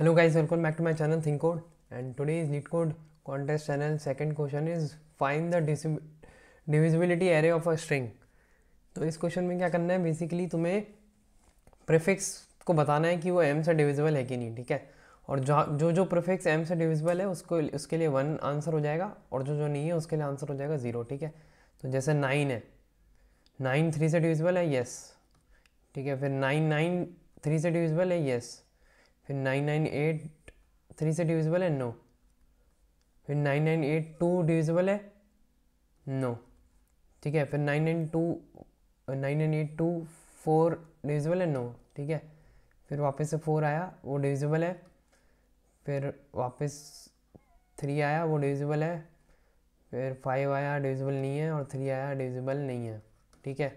guys welcome back to my channel think code and today is lead code contest channel second question is find the divisibility array of a string तो इस question में क्या करना है basically तुम्हें prefix को बताना है कि वो एम से डिविजिबल है कि नहीं ठीक है और जो जो जो प्रिफिक्स एम से डिविजिबल है उसको उसके लिए वन आंसर हो जाएगा और जो जो नहीं है उसके लिए आंसर हो जाएगा ज़ीरो ठीक है तो जैसे नाइन है नाइन थ्री से डिविजिबल है येस ठीक है फिर नाइन नाइन थ्री से डिविजिबल है येस फिर नाइन नाइन एट थ्री से डिविजिबल है नो फिर nine nine eight two divisible है नो ठीक है फिर nine nine two nine nine eight two four divisible है नो ठीक है फिर वापस से फोर आया वो डिविजिबल है फिर वापस थ्री आया वो डिविजिबल है फिर फाइव आया डिविजिबल नहीं है और थ्री आया डिविजिबल नहीं है ठीक है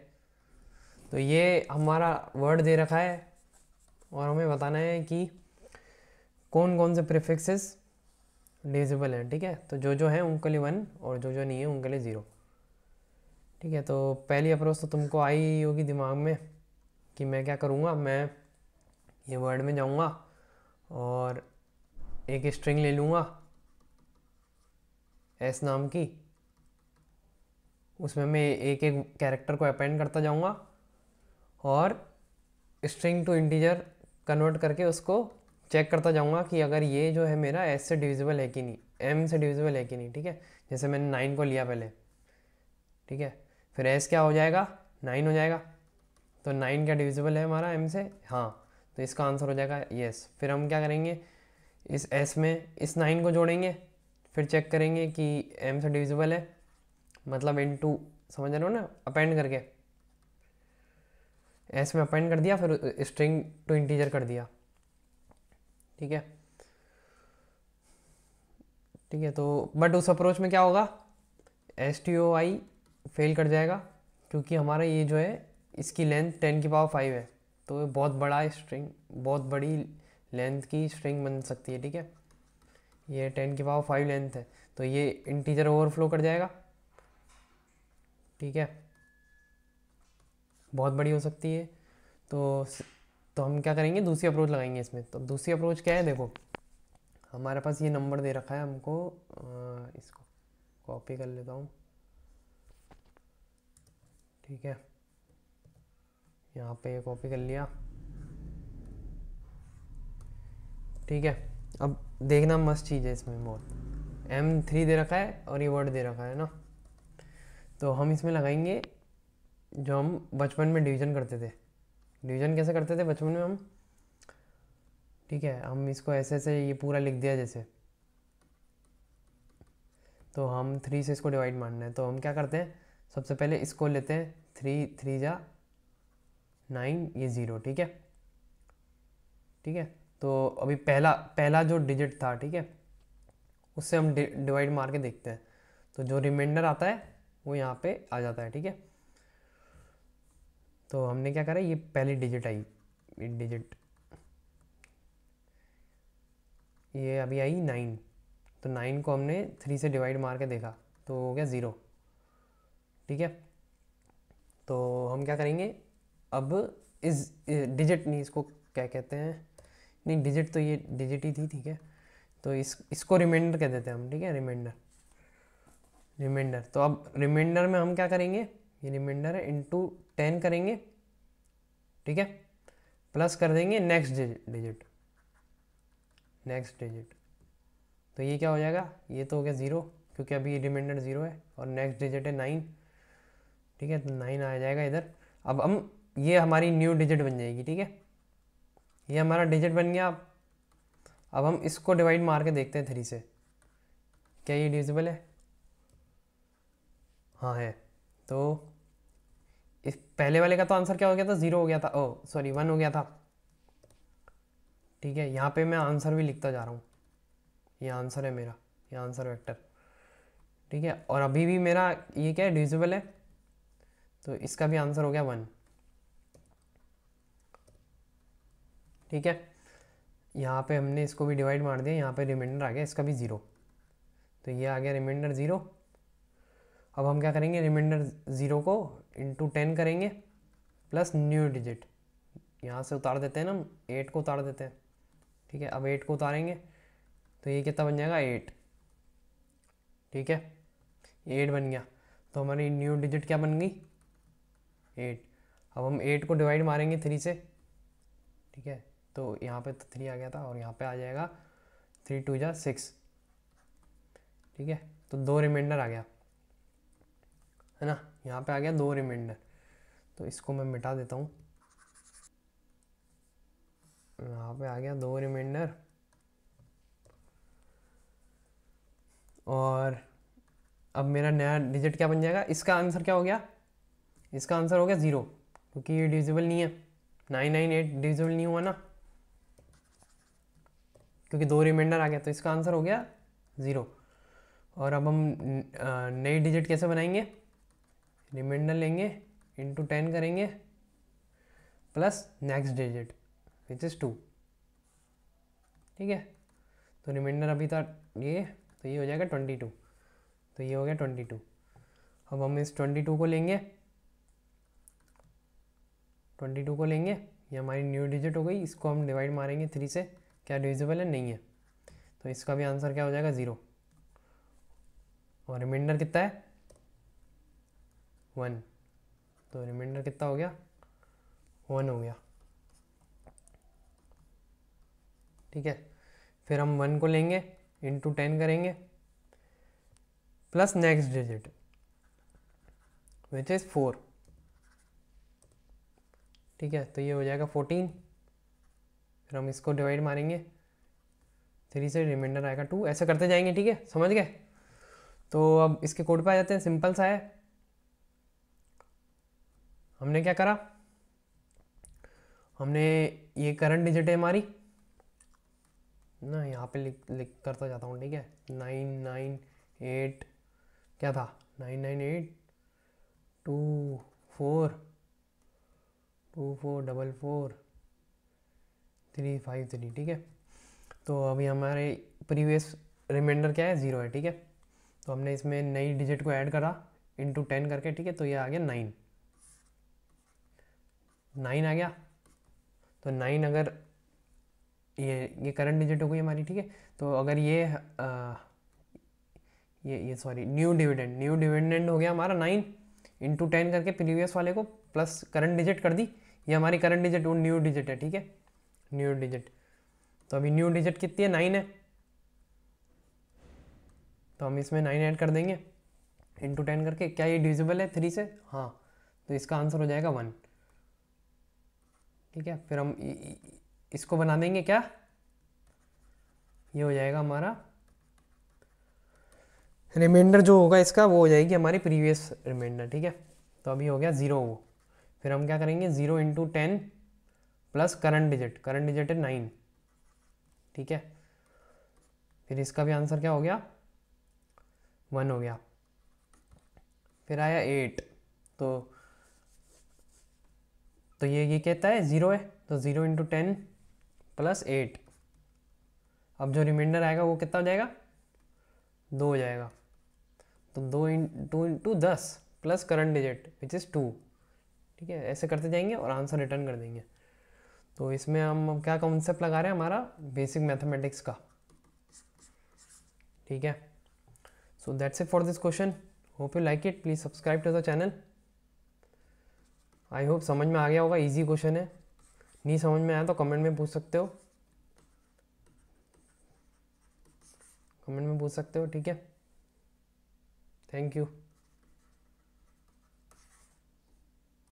तो ये हमारा वर्ड दे रखा है और हमें बताना है कि कौन कौन से प्रिफिक्सेस डिविजिबल हैं ठीक है तो जो जो हैं उनके लिए वन और जो जो नहीं है उनके लिए ज़ीरो ठीक है तो पहली अप्रोच तो तुमको आई होगी दिमाग में कि मैं क्या करूँगा मैं ये वर्ड में जाऊँगा और एक स्ट्रिंग ले लूँगा एस नाम की उसमें मैं एक एक कैरेक्टर को अपेंड करता जाऊँगा और स्ट्रिंग टू इंटीजर कन्वर्ट करके उसको चेक करता जाऊँगा कि अगर ये जो है मेरा एस से डिविजिबल है कि नहीं एम से डिविजिबल है कि नहीं ठीक है जैसे मैंने नाइन को लिया पहले ठीक है फिर एस क्या हो जाएगा नाइन हो जाएगा तो नाइन क्या डिविजिबल है हमारा एम से हाँ तो इसका आंसर हो जाएगा येस फिर हम क्या करेंगे इस एस में इस नाइन को जोड़ेंगे फिर चेक करेंगे कि एम से डिविजिबल है मतलब इन टू समझ रहे हो ना अपेंड करके एस में अपेंड कर दिया फिर स्ट्रिंग टू इंटीजर कर दिया ठीक है ठीक है तो बट उस अप्रोच में क्या होगा S T O I fail कर जाएगा क्योंकि हमारा ये जो है इसकी लेंथ टेन की पावर फाइव है तो ये बहुत बड़ा स्ट्रिंग बहुत बड़ी लेंथ की स्ट्रिंग बन सकती है ठीक है ये टेन की पावर फाइव लेंथ है तो ये इंटीजर ओवरफ्लो कर जाएगा ठीक है बहुत बड़ी हो सकती है तो तो हम क्या करेंगे दूसरी अप्रोच लगाएंगे इसमें तो दूसरी अप्रोच क्या है देखो हमारे पास ये नंबर दे रखा है हमको आ, इसको कॉपी कर लेता हूँ ठीक है यहाँ पे कॉपी कर लिया ठीक है अब देखना मस्त चीज़ है इसमें बहुत एम थ्री दे रखा है और ये वर्ड दे रखा है ना तो हम इसमें लगाएंगे जो हम बचपन में डिवीजन करते थे डिवीजन कैसे करते थे बचपन में हम ठीक है हम इसको ऐसे ऐसे ये पूरा लिख दिया जैसे तो हम थ्री से इसको डिवाइड मारना है तो हम क्या करते हैं सबसे पहले इसको लेते हैं थ्री थ्री जा नाइन ये ज़ीरो ठीक है ठीक है तो अभी पहला पहला जो डिजिट था ठीक है उससे हम डिवाइड मार के देखते हैं तो जो रिमाइंडर आता है वो यहाँ पे आ जाता है ठीक है तो हमने क्या करा ये पहली डिजिट आई डिजिट ये अभी आई नाइन तो नाइन को हमने थ्री से डिवाइड मार के देखा तो हो गया ज़ीरो ठीक है तो हम क्या करेंगे अब इस डिजिट नहीं इसको क्या कहते हैं नहीं डिजिट तो ये डिजिट ही थी ठीक है तो इस इसको रिमाइंडर कह देते हैं हम ठीक है रिमाइंडर रिमाइंडर तो अब रिमाइंडर में हम क्या करेंगे ये रिमाइंडर है टू टेन करेंगे ठीक है प्लस कर देंगे नेक्स्ट डिजिट नेक्स्ट डिजिट तो ये क्या हो जाएगा ये तो हो गया ज़ीरो क्योंकि अभी रिमाइंडर ज़ीरो है और नेक्स्ट डिजिट है नाइन ठीक है तो नाइन आ जाएगा इधर अब हम ये हमारी न्यू डिजिट बन जाएगी ठीक है ये हमारा डिजिट बन गया अब अब हम इसको डिवाइड मार के देखते हैं थ्री से क्या ये डिविजिबल है हाँ है तो इस पहले वाले का तो आंसर क्या हो गया था ज़ीरो हो गया था ओ सॉरी वन हो गया था ठीक है यहाँ पे मैं आंसर भी लिखता जा रहा हूँ ये आंसर है मेरा ये आंसर वेक्टर ठीक है और अभी भी मेरा ये क्या है डिविजिबल है तो इसका भी आंसर हो गया वन ठीक है यहाँ पे हमने इसको भी डिवाइड मार दिया यहाँ पे रिमाइंडर आ गया इसका भी ज़ीरो तो ये आ गया रिमाइंडर ज़ीरो अब हम क्या करेंगे रिमाइंडर ज़ीरो को इंटू टेन करेंगे प्लस न्यू डिजिट यहाँ से उतार देते हैं ना हम एट को उतार देते हैं ठीक है अब एट को उतारेंगे तो ये कितना बन जाएगा एट ठीक है एट बन गया तो हमारी न्यू डिजिट क्या बन गई एट अब हम एट को डिवाइड मारेंगे थ्री से ठीक है तो यहाँ पे तो थ्री आ गया था और यहाँ पे आ जाएगा थ्री टू जा सिक्स ठीक है तो दो रिमाइंडर आ गया है ना यहाँ पे आ गया दो रिमाइंडर तो इसको मैं मिटा देता हूँ यहाँ पे आ गया दो रिमाइंडर और अब मेरा नया डिजिट क्या बन जाएगा इसका आंसर क्या हो गया इसका आंसर हो गया ज़ीरो क्योंकि ये डिविजिबल नहीं है नाइन नाइन एट डिविजिबल नहीं हुआ ना क्योंकि दो रिमाइंडर आ गया तो इसका आंसर हो गया ज़ीरो और अब हम नई डिजिट कैसे बनाएंगे रिमाइंडर लेंगे इंटू टेन करेंगे plus next digit which is two ठीक है तो रिमाइंडर अभी था ये तो ये हो जाएगा ट्वेंटी टू तो ये हो गया ट्वेंटी टू अब हम इस ट्वेंटी टू को लेंगे ट्वेंटी टू को लेंगे ये हमारी न्यू डिजिट हो गई इसको हम डिवाइड मारेंगे थ्री से क्या डिविजिबल है नहीं है तो इसका भी आंसर क्या हो जाएगा ज़ीरो और रिमाइंडर कितना है वन तो रिमाइंडर कितना हो गया वन हो गया ठीक है फिर हम वन को लेंगे इंटू टेन करेंगे plus next digit which is four ठीक है तो ये हो जाएगा फोर्टीन फिर हम इसको डिवाइड मारेंगे थ्री से रिमाइंडर आएगा टू ऐसे करते जाएंगे ठीक है समझ गए तो अब इसके कोड पे आ जाते हैं सिंपल सा है हमने क्या करा हमने ये करंट डिजिट है हमारी ना यहाँ पे लिख लिख करता जाता हूँ ठीक है नाइन नाइन एट क्या था nine nine eight two four two four double four three five three ठीक है तो अभी हमारे प्रीवियस रिमाइंडर क्या है ज़ीरो है ठीक है तो हमने इसमें नई डिजिट को ऐड करा इंटू टेन करके ठीक है तो ये आ गया नाइन नाइन आ गया तो नाइन अगर ये ये करंट डिजिट हो गई हमारी ठीक है तो अगर ये आ, ये ये sorry new dividend new dividend हो गया हमारा नाइन इंटू टेन करके प्रीवियस वाले को प्लस करंट डिजिट कर दी ये हमारी करंट डिजिट वो न्यू डिजिट है ठीक है न्यू डिजिट तो अभी न्यू डिजिट कितनी है नाइन है तो हम इसमें नाइन ऐड कर देंगे इंटू टेन करके क्या ये डिविजिबल है थ्री से हाँ तो इसका आंसर हो जाएगा वन ठीक है फिर हम इसको बना देंगे क्या ये हो जाएगा हमारा रिमाइंडर जो होगा इसका वो हो जाएगी हमारी प्रीवियस रिमाइंडर ठीक है तो अभी हो गया ज़ीरो वो फिर हम क्या करेंगे zero into ten plus current digit current digit है नाइन ठीक है फिर इसका भी आंसर क्या हो गया वन हो गया फिर आया एट तो तो ये ये कहता है ज़ीरो है तो zero into ten plus eight अब जो रिमाइंडर आएगा वो कितना हो जाएगा दो हो जाएगा तो दो इन टू इंटू दस plus current digit which is two ठीक है ऐसे करते जाएंगे और आंसर रिटर्न कर देंगे तो इसमें हम क्या कॉन्सेप्ट लगा रहे हैं हमारा बेसिक मैथमेटिक्स का ठीक है so that's it for this question hope you like it please subscribe to the channel I hope समझ में आ गया होगा इजी क्वेश्चन है नहीं समझ में आया तो कमेंट में पूछ सकते हो कमेंट में पूछ सकते हो ठीक है थैंक यू